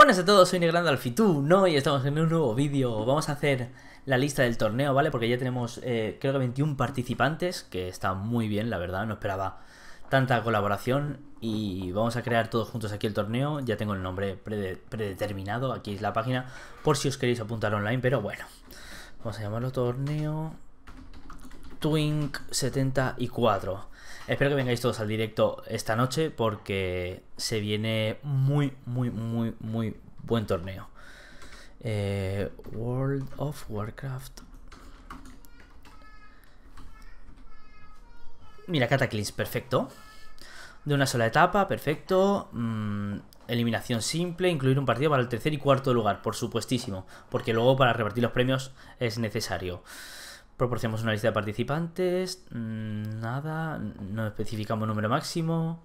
Buenas a todos, soy Negrando Alfitú, ¿no? Y estamos en un nuevo vídeo. Vamos a hacer la lista del torneo, ¿vale? Porque ya tenemos, eh, creo que 21 participantes, que está muy bien, la verdad. No esperaba tanta colaboración. Y vamos a crear todos juntos aquí el torneo. Ya tengo el nombre predeterminado. Aquí es la página, por si os queréis apuntar online. Pero bueno, vamos a llamarlo torneo Twink 74. Espero que vengáis todos al directo esta noche porque se viene muy, muy, muy, muy buen torneo. Eh, World of Warcraft. Mira, Cataclysm, perfecto. De una sola etapa, perfecto. Mm, eliminación simple, incluir un partido para el tercer y cuarto lugar, por supuestísimo. Porque luego para repartir los premios es necesario. Proporcionamos una lista de participantes. Mm, nada. No especificamos número máximo.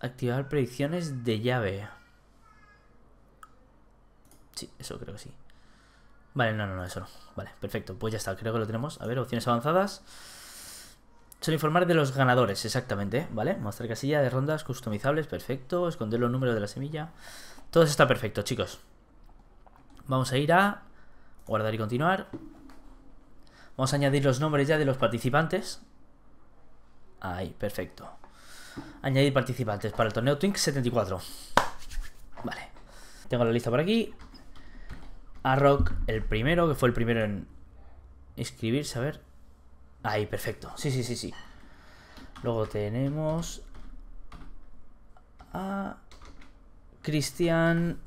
Activar predicciones de llave. Sí, eso creo que sí. Vale, no, no, no, eso no. Vale, perfecto. Pues ya está, creo que lo tenemos. A ver, opciones avanzadas. Solo informar de los ganadores, exactamente, ¿vale? Mostrar casilla de rondas customizables, perfecto. Esconder los números de la semilla. Todo está perfecto, chicos. Vamos a ir a guardar y continuar. Vamos a añadir los nombres ya de los participantes. Ahí, perfecto. Añadir participantes para el torneo Twink 74. Vale. Tengo la lista por aquí. A Rock, el primero, que fue el primero en inscribirse, a ver. Ahí, perfecto. Sí, sí, sí, sí. Luego tenemos a Cristian,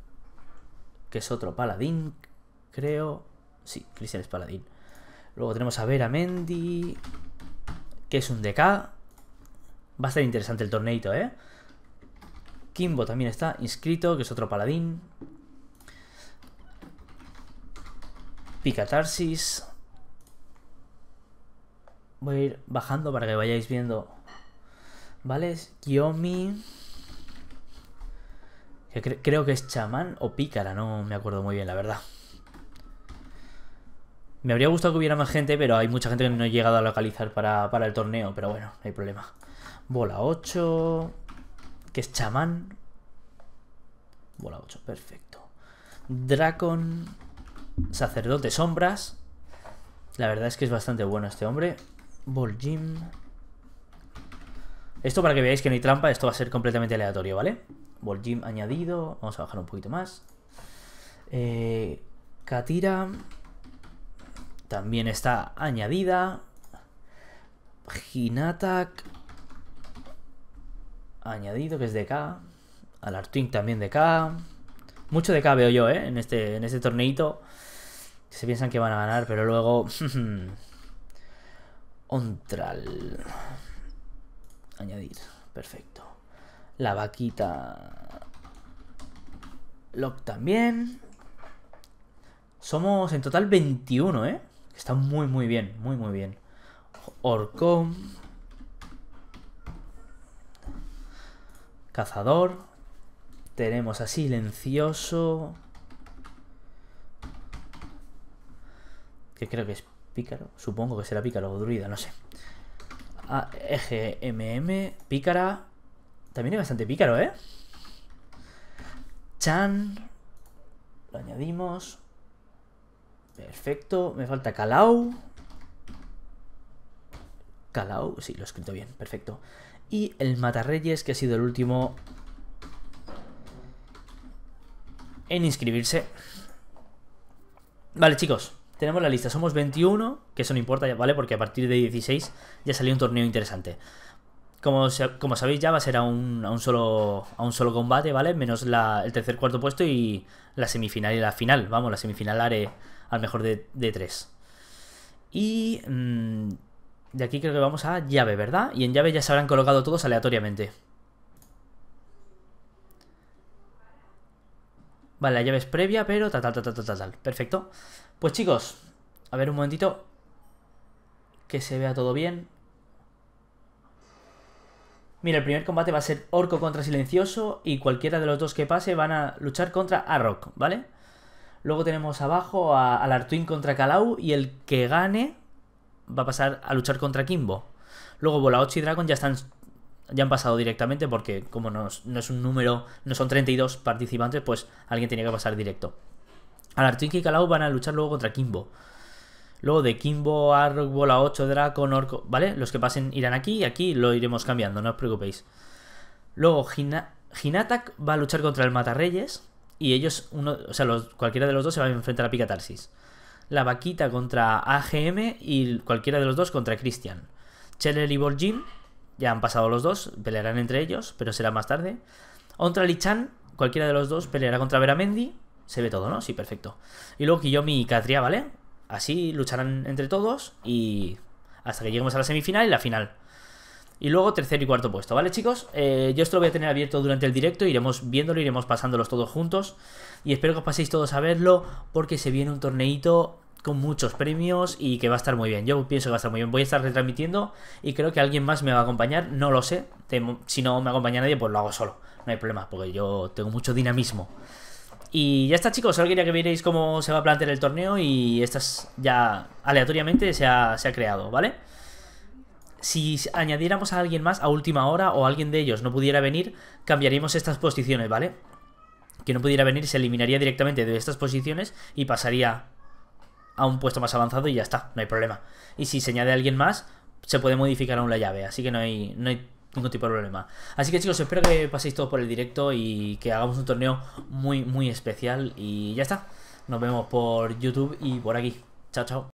que es otro paladín, creo. Sí, Cristian es paladín. Luego tenemos a Vera Mendy, que es un DK. Va a ser interesante el torneito, ¿eh? Kimbo también está inscrito, que es otro paladín. Picatarsis. Voy a ir bajando para que vayáis viendo. ¿Vale? Kiyomi. Que creo que es chamán o pícara, no me acuerdo muy bien, la verdad. Me habría gustado que hubiera más gente, pero hay mucha gente que no he llegado a localizar para, el torneo. Pero bueno, no hay problema. Bola 8, que es chamán. Bola 8, perfecto. Dracon, sacerdote sombras. La verdad es que es bastante bueno este hombre. Ball Esto para que veáis que no hay trampa, esto va a ser completamente aleatorio, ¿vale? Ball añadido. Vamos a bajar un poquito más. Eh, Katira. También está añadida. Hinatak. Añadido, que es de K. Alartwing también de K. Mucho de K veo yo, ¿eh? En este, en este torneito. Se piensan que van a ganar, pero luego... Ontral. Añadir. Perfecto. La vaquita. Lock también. Somos en total 21, ¿eh? Está muy, muy bien, muy, muy bien. orcom Cazador. Tenemos a Silencioso. Que creo que es pícaro. Supongo que será pícaro o druida, no sé. A MM. Pícara. También es bastante pícaro, ¿eh? Chan. Lo añadimos. Perfecto. Me falta Calau. Calau. Sí, lo he escrito bien. Perfecto. Y el Matarreyes, que ha sido el último en inscribirse. Vale, chicos. Tenemos la lista. Somos 21, que eso no importa, ¿vale? Porque a partir de 16 ya salió un torneo interesante. Como, sabéis ya va a ser a un, solo a un solo combate, ¿vale? Menos el tercer cuarto puesto y la semifinal y la final. Vamos, la semifinal haré al mejor de, de tres. Y mm, de aquí creo que vamos a llave, ¿verdad? Y en llave ya se habrán colocado todos aleatoriamente. Vale, la llave es previa, pero tal, tal, tal, tal, tal, tal. Perfecto. Pues chicos, a ver un momentito. Que se vea todo bien. Mira, el primer combate va a ser Orco contra Silencioso y cualquiera de los dos que pase van a luchar contra Arrok, ¿vale? Luego tenemos abajo a, Alartuin contra Kalau y el que gane va a pasar a luchar contra Kimbo. Luego Volaochi y Dragon ya están ya han pasado directamente porque como no, es, un número, no son 32 participantes, pues alguien tenía que pasar directo. Alartuin y Kalau van a luchar luego contra Kimbo. Luego de Kimbo a Bola 8, Draco, Orco, ¿vale? Los que pasen irán aquí y aquí lo iremos cambiando, no os preocupéis. Luego Hinatak va a luchar contra el Matarreyes y ellos, uno, o sea, cualquiera de los dos se va a enfrentar a Picatarsis. La Vaquita contra AGM y cualquiera de los dos contra Christian. Cheller y Borjin. ya han pasado los dos, pelearán entre ellos, pero será más tarde. Contra Lichan, cualquiera de los dos peleará contra Veramendi. Se ve todo, ¿no? Sí, perfecto. Y luego Kiyomi y Katria, ¿vale? Así lucharán entre todos y hasta que lleguemos a la semifinal y la final. Y luego tercer y cuarto puesto, ¿vale chicos? Eh, yo esto lo voy a tener abierto durante el directo, iremos viéndolo, iremos pasándolos todos juntos. Y espero que os paséis todos a verlo porque se viene un torneito con muchos premios y que va a estar muy bien. Yo pienso que va a estar muy bien. Voy a estar retransmitiendo y creo que alguien más me va a acompañar, no lo sé. Si no me acompaña nadie, pues lo hago solo. No hay problema, porque yo tengo mucho dinamismo y ya está chicos, solo quería que vierais cómo se va a plantear el torneo y estas ya aleatoriamente se ha, se ha creado, ¿vale? Si añadiéramos a alguien más a última hora o alguien de ellos no pudiera venir, cambiaríamos estas posiciones, ¿vale? Que no pudiera venir se eliminaría directamente de estas posiciones y pasaría a un puesto más avanzado y ya está, no hay problema. Y si se añade a alguien más, se puede modificar aún la llave, así que no hay, no hay ningún tipo de problema. Así que chicos, espero que paséis todo por el directo y que hagamos un torneo muy, muy especial. Y ya está. Nos vemos por YouTube y por aquí. Chao, chao.